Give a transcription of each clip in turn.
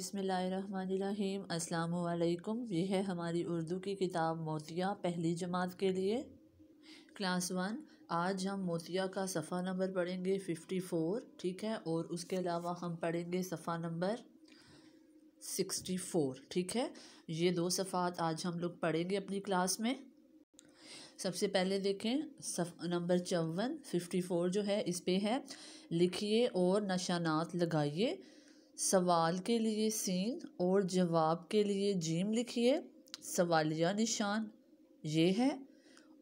बिसमीम् अल्लाम ये है हमारी उर्दू की किताब मोतिया पहली जमात के लिए क्लास वन आज हम मोतिया का सफ़ा नंबर पढ़ेंगे फ़िफ्टी फ़ोर ठीक है और उसके अलावा हम पढ़ेंगे सफ़ा नंबर सिक्सटी फ़ोर ठीक है ये दो सफ़ात आज हम लोग पढ़ेंगे अपनी क्लास में सबसे पहले देखें सफ नंबर चौवन फ़िफ्टी फ़ोर जो है इस पर है लिखिए और नशानात लगाइए सवाल के लिए सीन और जवाब के लिए जीम लिखिए सवालिया निशान ये है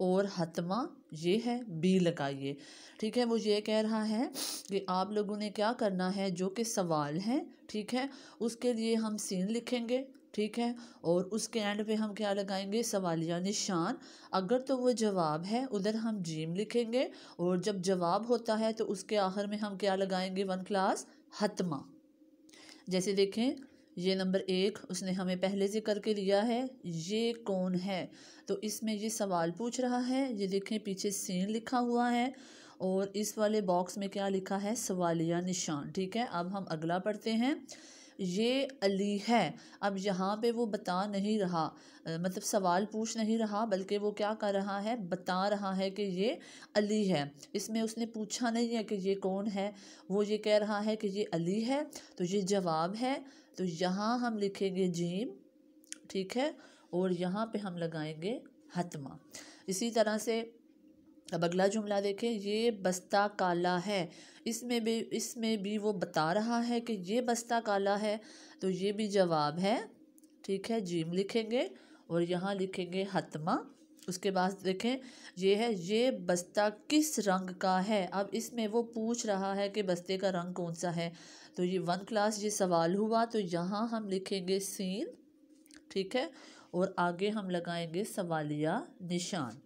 और हतमा ये है बी लगाइए ठीक है वो ये कह रहा है कि आप लोगों ने क्या करना है जो कि सवाल है ठीक है उसके लिए हम सीन लिखेंगे ठीक है और उसके एंड पे हम क्या लगाएंगे सवालिया निशान अगर तो वो जवाब है उधर हम जीम लिखेंगे और जब जवाब होता है तो उसके आखिर में हम क्या लगाएंगे वन क्लास हतमा जैसे देखें ये नंबर एक उसने हमें पहले से करके दिया है ये कौन है तो इसमें ये सवाल पूछ रहा है ये देखें पीछे सीन लिखा हुआ है और इस वाले बॉक्स में क्या लिखा है सवालिया निशान ठीक है अब हम अगला पढ़ते हैं ये अली है अब यहाँ पे वो बता नहीं रहा मतलब सवाल पूछ नहीं रहा बल्कि वो क्या कर रहा है बता रहा है कि ये अली है इसमें उसने पूछा नहीं है कि ये कौन है वो ये कह रहा है कि ये अली है तो ये जवाब है तो यहाँ हम लिखेंगे जीम ठीक है और यहाँ पे हम लगाएंगे हतमा इसी तरह से अब अगला जुमला देखें ये बस्ता काला है इसमें भी इसमें भी वो बता रहा है कि ये बस्ता काला है तो ये भी जवाब है ठीक है जीम लिखेंगे और यहाँ लिखेंगे हतमा उसके बाद देखें ये है ये बस्ता किस रंग का है अब इसमें वो पूछ रहा है कि बस्ते का रंग कौन सा है तो ये वन क्लास ये सवाल हुआ तो यहाँ हम लिखेंगे सीन ठीक है और आगे हम लगाएंगे सवालिया निशान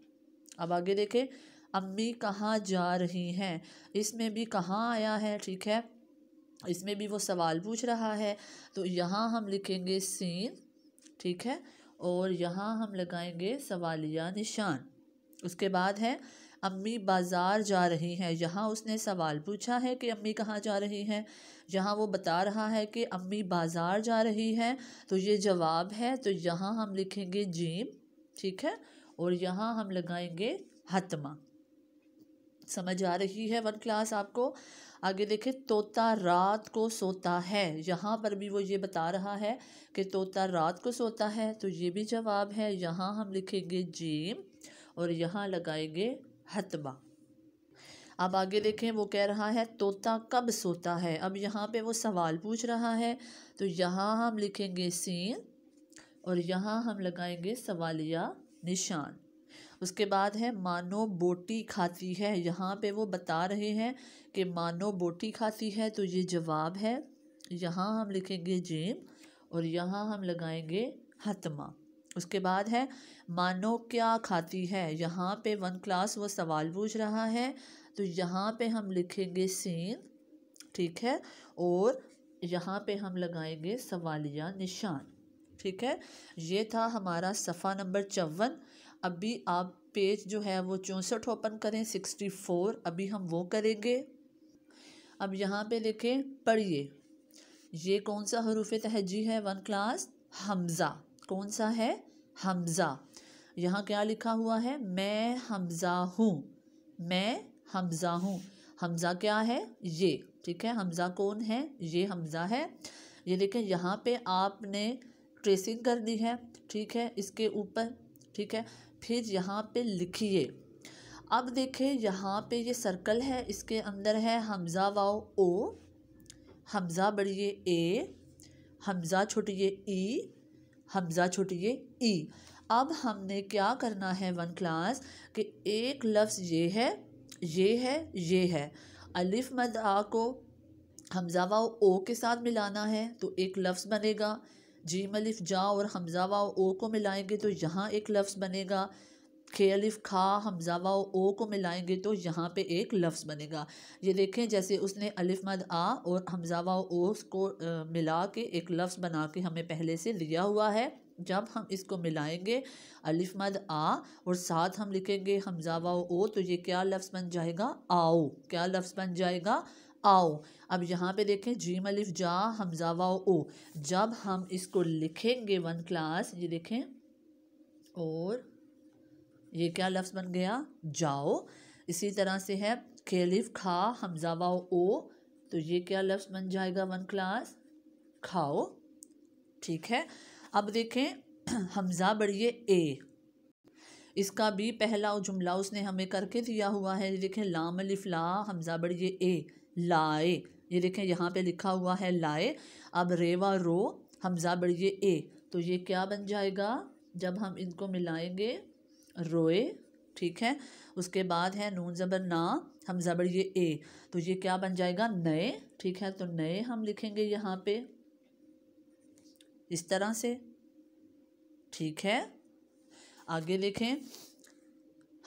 अब आगे देखें अम्मी कहाँ जा रही हैं इसमें भी कहाँ आया है ठीक है इसमें भी वो सवाल पूछ रहा है तो यहाँ हम लिखेंगे सीन ठीक है और यहाँ हम लगाएंगे सवालिया निशान उसके बाद है अम्मी बाज़ार जा रही हैं यहाँ उसने सवाल पूछा है कि अम्मी कहाँ जा रही हैं यहाँ वो बता रहा है कि अम्मी बाज़ार जा रही हैं तो ये जवाब है तो यहाँ हम लिखेंगे जीम ठीक है और यहाँ हम लगाएंगे हतमा समझ आ रही है वन क्लास आपको आगे देखें तोता रात को सोता है यहाँ पर भी वो ये बता रहा है कि तोता रात को सोता है तो ये भी जवाब है यहाँ हम लिखेंगे जीम और यहाँ लगाएंगे हतबा अब आगे देखें वो कह रहा है तोता कब सोता है अब यहाँ पे वो सवाल पूछ रहा है तो यहाँ हम लिखेंगे सीन और यहाँ हम लगाएंगे सवालिया निशान उसके बाद है मानो बोटी खाती है यहाँ पे वो बता रहे हैं कि मानो बोटी खाती है तो ये जवाब है यहाँ हम लिखेंगे जेम और यहाँ हम लगाएंगे हतमा उसके बाद है मानो क्या खाती है यहाँ पे वन क्लास वो सवाल पूछ रहा है तो यहाँ पे हम लिखेंगे सीन ठीक है और यहाँ पे हम लगाएंगे सवालिया निशान ठीक है ये था हमारा सफ़ा नंबर चौवन अभी आप पेज जो है वो चौंसठ ओपन करें सिक्सटी फोर अभी हम वो करेंगे अब यहाँ पे लिखें पढ़िए ये कौन सा हरूफ तहजी है वन क्लास हमज़ा कौन सा है हमज़ा यहाँ क्या लिखा हुआ है मैं हमज़ा हूँ मैं हमज़ा हूँ हमज़ा क्या है ये ठीक है हमज़ा कौन है ये हमज़ा है ये देखें यहाँ पे आपने ट्रेसिंग कर दी है ठीक है इसके ऊपर ठीक है फिर यहाँ पे लिखिए अब देखें यहाँ पे ये सर्कल है इसके अंदर है हमज़ा वाओ ओ हमज़ा बढ़िए ए हमज़ा छोटिए ई हमज़ा छोटिए ई अब हमने क्या करना है वन क्लास कि एक लफ्ज़ ये है ये है ये है अलिफ मद आ को हमज़ा वाओ ओ के साथ मिलाना है तो एक लफ्ज़ बनेगा जीम अलिफ जा और हमजावा ओ को मिलाएंगे तो यहाँ एक लफ्ज़ बनेगा खे अलिफ खा हमजावा ओ को मिलाएंगे तो यहाँ पे एक लफ्ज़ बनेगा ये देखें जैसे उसने अलिफ मद आ और हमजावा ओ को मिला के एक लफ्ज़ बना के हमें पहले से लिया हुआ है जब हम इसको मिलाएंगे अलिफ मद आ और साथ हम लिखेंगे हमजावा ओ तो ये क्या लफ्ज़ बन जाएगा आओ क्या लफ्ज़ बन जाएगा आओ अब यहाँ पे देखें जीम मलिफ जा हमजा वाओ ओ जब हम इसको लिखेंगे वन क्लास ये देखें और ये क्या लफ्ज़ बन गया जाओ इसी तरह से है खेलिफ खा हमजा वाओ ओ तो ये क्या लफ्ज़ बन जाएगा वन क्लास खाओ ठीक है अब देखें हमजा बढ़िए ए इसका भी पहला जुमला उसने हमें करके दिया हुआ है देखें लाम अलिफ ला हमजा बढ़िए ए लाए ये देखें यहाँ पे लिखा हुआ है लाए अब रेवा रो हमजा बढ़िए ए तो ये क्या बन जाएगा जब हम इनको मिलाएंगे रोए ठीक है उसके बाद है नून ज़बर ना हम ज़बर ये ए तो ये क्या बन जाएगा नए ठीक है तो नए हम लिखेंगे यहाँ पे इस तरह से ठीक है आगे लिखें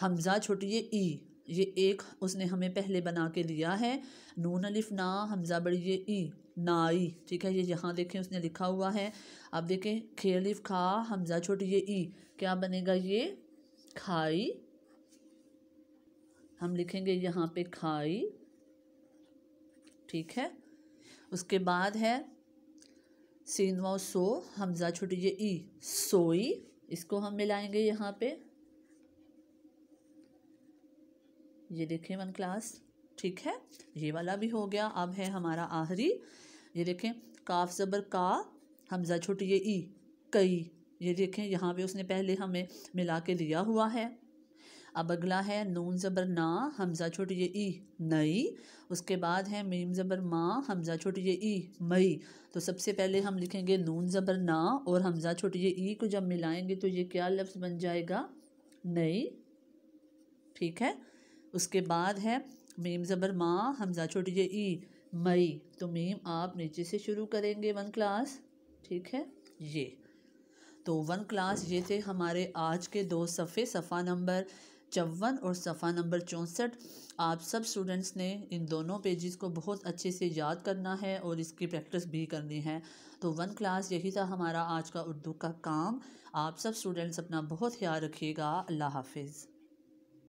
हमज़ा छोटी ये ई ये एक उसने हमें पहले बना के लिया है नून अलिफ ना हमज़ा बड़ी ये ई नाई ठीक है ये यहाँ देखें उसने लिखा हुआ है अब देखें खेलिफ खा हमज़ा छोटी ये ई क्या बनेगा ये खाई हम लिखेंगे यहाँ पे खाई ठीक है उसके बाद है सीनवा सो हमज़ा छोटी ये ई सोई इसको हम मिलाएंगे यहाँ पे ये देखें वन क्लास ठीक है ये वाला भी हो गया अब है हमारा आहरी ये देखें काफ ज़बर का हमज़ा छोटी ये ई कई ये देखें यहाँ पे उसने पहले हमें मिला के लिया हुआ है अब अगला है नून ज़बर ना हमज़ा छोटी ये ई नई उसके बाद है मीम ज़बर माँ हमज़ा छोटी ये ई मई तो सबसे पहले हम लिखेंगे नून ज़बर ना और हमज़ा छोटी ये ई को जब मिलाएंगे तो ये क्या लफ्ज़ बन जाएगा नई ठीक है उसके बाद है मीम ज़बर माँ हमजा छोटी जे ई मई तो मीम आप नीचे से शुरू करेंगे वन क्लास ठीक है ये तो वन क्लास ये थे हमारे आज के दो सफ़े सफ़ा नंबर चौवन और सफ़ा नंबर चौंसठ आप सब स्टूडेंट्स ने इन दोनों पेजेस को बहुत अच्छे से याद करना है और इसकी प्रैक्टिस भी करनी है तो वन क्लास यही था हमारा आज का उर्दू का काम आप सब स्टूडेंट्स अपना बहुत ख्याल रखिएगा अल्लाह हाफिज़